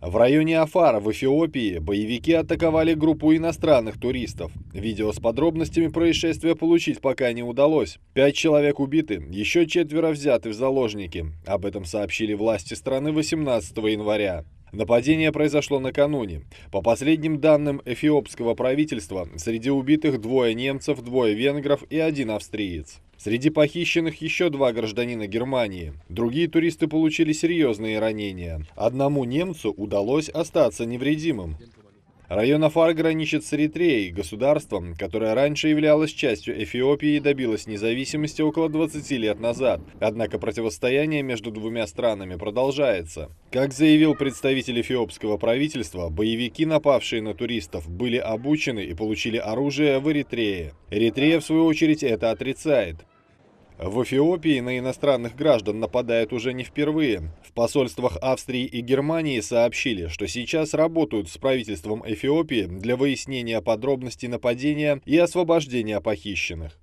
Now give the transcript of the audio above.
В районе Афара в Эфиопии боевики атаковали группу иностранных туристов. Видео с подробностями происшествия получить пока не удалось. Пять человек убиты, еще четверо взяты в заложники. Об этом сообщили власти страны 18 января. Нападение произошло накануне. По последним данным эфиопского правительства, среди убитых двое немцев, двое венгров и один австриец. Среди похищенных еще два гражданина Германии. Другие туристы получили серьезные ранения. Одному немцу удалось остаться невредимым. Район Афар граничит с Эритреей, государством, которое раньше являлось частью Эфиопии и добилось независимости около 20 лет назад. Однако противостояние между двумя странами продолжается. Как заявил представитель эфиопского правительства, боевики, напавшие на туристов, были обучены и получили оружие в Эритрее. Эритрея, в свою очередь, это отрицает. В Эфиопии на иностранных граждан нападают уже не впервые. В посольствах Австрии и Германии сообщили, что сейчас работают с правительством Эфиопии для выяснения подробностей нападения и освобождения похищенных.